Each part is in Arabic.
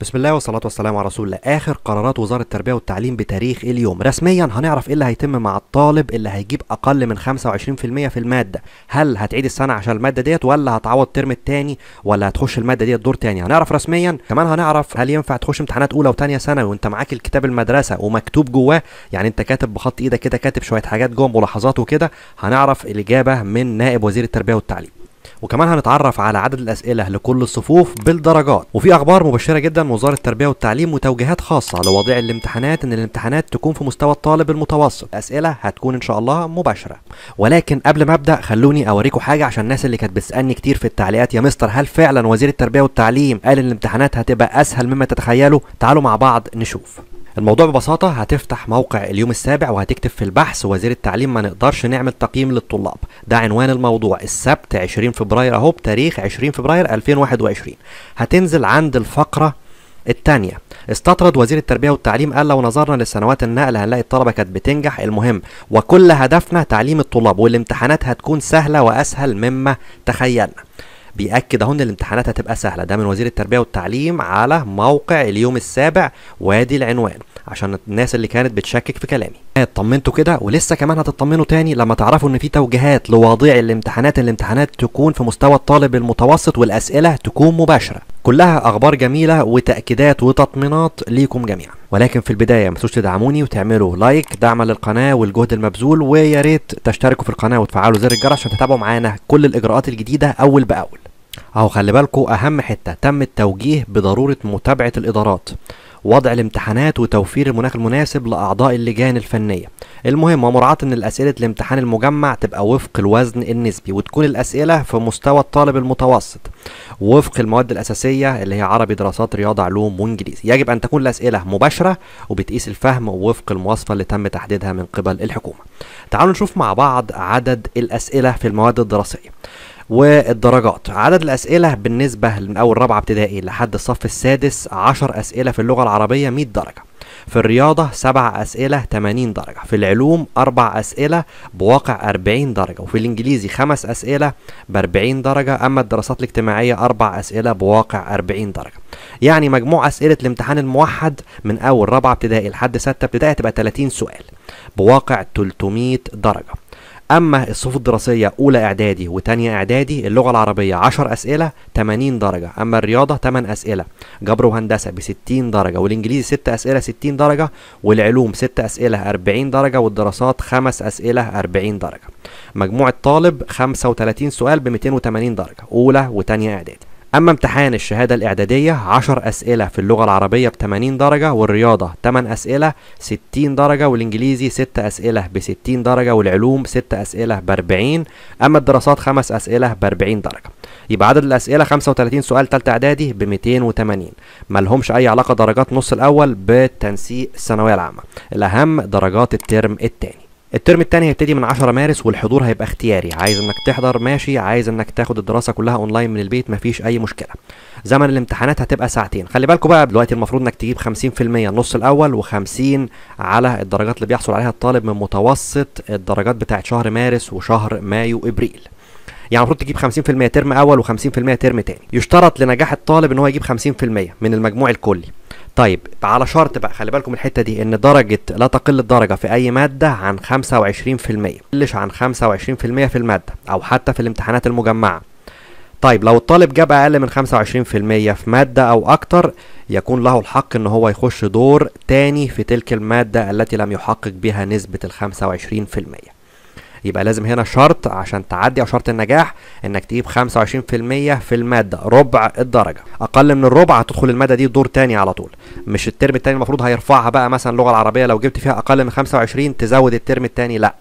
بسم الله والصلاة والسلام على رسول الله آخر قرارات وزارة التربية والتعليم بتاريخ اليوم رسميا هنعرف إيه اللي هيتم مع الطالب اللي هيجيب أقل من 25% في المادة هل هتعيد السنة عشان المادة ديت ولا هتعوض الترم التاني ولا هتخش المادة ديت دور تاني هنعرف رسميا كمان هنعرف هل ينفع تخش امتحانات أولى وتانية ثانوي وأنت معاك الكتاب المدرسة ومكتوب جواه يعني أنت كاتب بخط إيدك كده كاتب شوية حاجات جوه ملاحظات وكده هنعرف الإجابة من نائب وزير التربية والتعليم وكمان هنتعرف على عدد الاسئله لكل الصفوف بالدرجات وفي اخبار مبشره جدا وزاره التربيه والتعليم وتوجيهات خاصه لوضع الامتحانات ان الامتحانات تكون في مستوى الطالب المتوسط الاسئله هتكون ان شاء الله مباشره ولكن قبل ما ابدا خلوني اوريكم حاجه عشان الناس اللي كانت بتسالني كتير في التعليقات يا مستر هل فعلا وزير التربيه والتعليم قال ان الامتحانات هتبقى اسهل مما تتخيلوا تعالوا مع بعض نشوف الموضوع ببساطة هتفتح موقع اليوم السابع وهتكتب في البحث وزير التعليم ما نقدرش نعمل تقييم للطلاب ده عنوان الموضوع السبت 20 فبراير اهو بتاريخ 20 فبراير 2021 هتنزل عند الفقرة الثانية استطرد وزير التربية والتعليم قال لو نظرنا للسنوات النقل هنلاقي الطلبة كانت بتنجح المهم وكل هدفنا تعليم الطلاب والامتحانات هتكون سهلة وأسهل مما تخيلنا بيأكد اهو ان الامتحانات هتبقى سهلة ده من وزير التربية والتعليم على موقع اليوم السابع وادي العنوان عشان الناس اللي كانت بتشكك في كلامي اطمنتوا كده ولسه كمان هتطمنوا تاني لما تعرفوا ان في توجيهات لواضيع الامتحانات الامتحانات تكون في مستوى الطالب المتوسط والاسئله تكون مباشره كلها اخبار جميله وتاكيدات وتطمينات ليكم جميعا ولكن في البدايه ما تنسوش تدعموني وتعملوا لايك دعما للقناه والجهد المبذول ويا ريت تشتركوا في القناه وتفعلوا زر الجرس عشان تتابعوا معانا كل الاجراءات الجديده اول باول اهو خلي بالكم اهم حته تم التوجيه بضروره متابعه الادارات وضع الامتحانات وتوفير المناخ المناسب لاعضاء اللجان الفنيه المهم ومراعاه ان الاسئله الامتحان المجمع تبقى وفق الوزن النسبي وتكون الاسئله في مستوى الطالب المتوسط وفق المواد الاساسيه اللي هي عربي دراسات رياضه علوم وانجليزي يجب ان تكون الاسئله مباشره وبتقيس الفهم وفق المواصفه اللي تم تحديدها من قبل الحكومه تعالوا نشوف مع بعض عدد الاسئله في المواد الدراسيه والدرجات عدد الأسئلة بالنسبة من أول رابعة ابتدائي لحد الصف السادس 10 أسئلة في اللغة العربية 100 درجة في الرياضة سبع أسئلة 80 درجة في العلوم أربع أسئلة بواقع 40 درجة وفي الإنجليزي خمس أسئلة ب 40 درجة أما الدراسات الاجتماعية أربع أسئلة بواقع 40 درجة يعني مجموع أسئلة الامتحان الموحد من أول رابعة ابتدائي لحد ستة ابتدائي هتبقى 30 سؤال بواقع 300 درجة اما الصفوف الدراسيه اولى اعدادي وثانيه اعدادي اللغه العربيه 10 اسئله 80 درجه اما الرياضه 8 اسئله جبر وهندسه ب 60 درجه والانجليزي 6 اسئله 60 درجه والعلوم 6 اسئله 40 درجه والدراسات 5 اسئله 40 درجه مجموع الطالب 35 سؤال ب 280 درجه اولى وثانيه اعدادي أما امتحان الشهادة الإعدادية 10 أسئلة في اللغة العربية ب 80 درجة والرياضة 8 أسئلة 60 درجة والإنجليزي 6 أسئلة ب 60 درجة والعلوم 6 أسئلة ب 40 أما الدراسات 5 أسئلة ب 40 درجة يبقى عدد الأسئلة 35 سؤال ثالثة إعدادي ب 280 مالهمش أي علاقة درجات نص الأول بتنسيق الثانوية العامة الأهم درجات الترم الثاني الترم الثاني هيبتدي من 10 مارس والحضور هيبقى اختياري عايز انك تحضر ماشي عايز انك تاخد الدراسه كلها اونلاين من البيت مفيش اي مشكله زمن الامتحانات هتبقى ساعتين خلي بالكوا بقى دلوقتي المفروض انك تجيب 50% النص الاول و50 على الدرجات اللي بيحصل عليها الطالب من متوسط الدرجات بتاعه شهر مارس وشهر مايو ابريل يعني المفروض تجيب 50% ترم اول و50% ترم تاني يشترط لنجاح الطالب ان هو يجيب 50% من المجموع الكلي طيب على شرط بقى خلي بالكم الحته دي ان درجه لا تقل الدرجه في اي ماده عن 25% ما تقلش عن 25% في الماده او حتى في الامتحانات المجمعه طيب لو الطالب جاب اقل من 25% في ماده او اكتر يكون له الحق ان هو يخش دور تاني في تلك الماده التي لم يحقق بها نسبه ال 25% يبقى لازم هنا شرط عشان تعدي او شرط النجاح انك تجيب 25% في الماده ربع الدرجه اقل من الربع هتدخل الماده دي دور تاني على طول مش الترم التاني المفروض هيرفعها بقى مثلا اللغه العربيه لو جبت فيها اقل من 25 تزود الترم التاني لا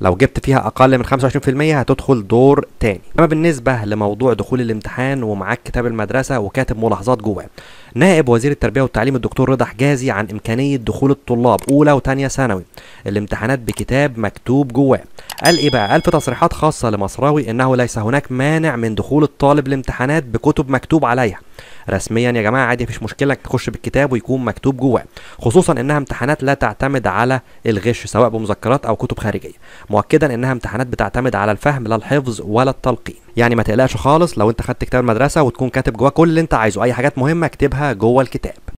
لو جبت فيها اقل من 25% هتدخل دور تاني اما بالنسبه لموضوع دخول الامتحان ومعاك كتاب المدرسه وكاتب ملاحظات جواه نائب وزير التربيه والتعليم الدكتور رضا حجازي عن امكانيه دخول الطلاب اولى وثانيه ثانوي الامتحانات بكتاب مكتوب جواه قال ايه بقى قال في تصريحات خاصه لمصراوي انه ليس هناك مانع من دخول الطالب الامتحانات بكتب مكتوب عليها رسميا يا جماعه عادي مفيش مشكله تخش بالكتاب ويكون مكتوب جواه خصوصا انها امتحانات لا تعتمد على الغش سواء بمذكرات او كتب خارجيه مؤكدا انها امتحانات بتعتمد على الفهم لا الحفظ ولا التلقين يعني ما تقلقش خالص لو انت خدت كتاب المدرسه وتكون كاتب جواه كل اللي انت عايزه اي حاجات مهمه اكتبها جوه الكتاب